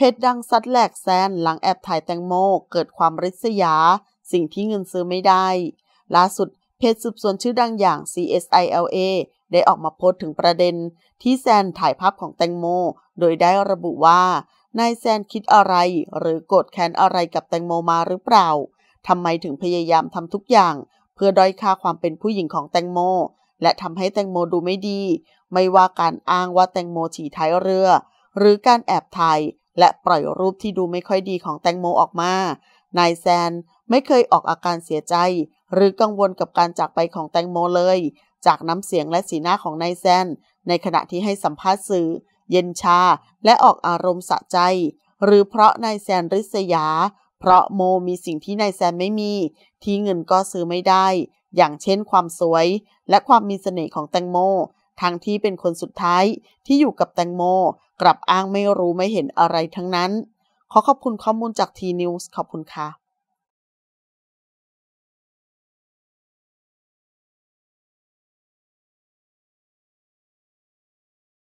เพจดังซัดแหลกแซนหลังแอบถ่ายแตงโม เกิดความริษยาสิ่งที่เงินซื้อไม่ได้ ล่าสุดเพจสืบสวนชื่อดังอย่าง CSILA ได้ออกมาโพสต์ถึงประเด็นที่แซนถ่ายภาพของแตงโม โดยได้ระบุว่านายแซนคิดอะไร หรือโกรธแค้นอะไรกับแตงโมมาหรือเปล่าทำไมถึงพยายามทำทุกอย่าง เพื่อด้อยค่าความเป็นผู้หญิงของแตงโม และทำให้แตงโมดูไม่ดีไม่ว่าการอ้างว่าแตงโมฉี่ท้ายเรือ หรือการแอบถ่ายและปล่อยรูปที่ดูไม่ค่อยดีของแตงโมออกมา นายแซนไม่เคยออกอาการเสียใจ หรือกังวลกับการจากไปของแตงโมเลย จากน้ำเสียงและสีหน้าของนายแซน ในขณะที่ให้สัมภาษณ์สื่อเย็นชาและออกอารมณ์สะใจ หรือเพราะนายแซนริษยา เพราะโมมีสิ่งที่นายแซนไม่มี ที่เงินก็ซื้อไม่ได้ อย่างเช่นความสวย และความมีเสน่ห์ของแตงโมทั้งที่เป็นคนสุดท้ายที่อยู่กับแตงโมกลับอ้างไม่รู้ไม่เห็นอะไรทั้งนั้น ขอขอบคุณข้อมูลจากทีนิวส์ขอบคุณค่ะ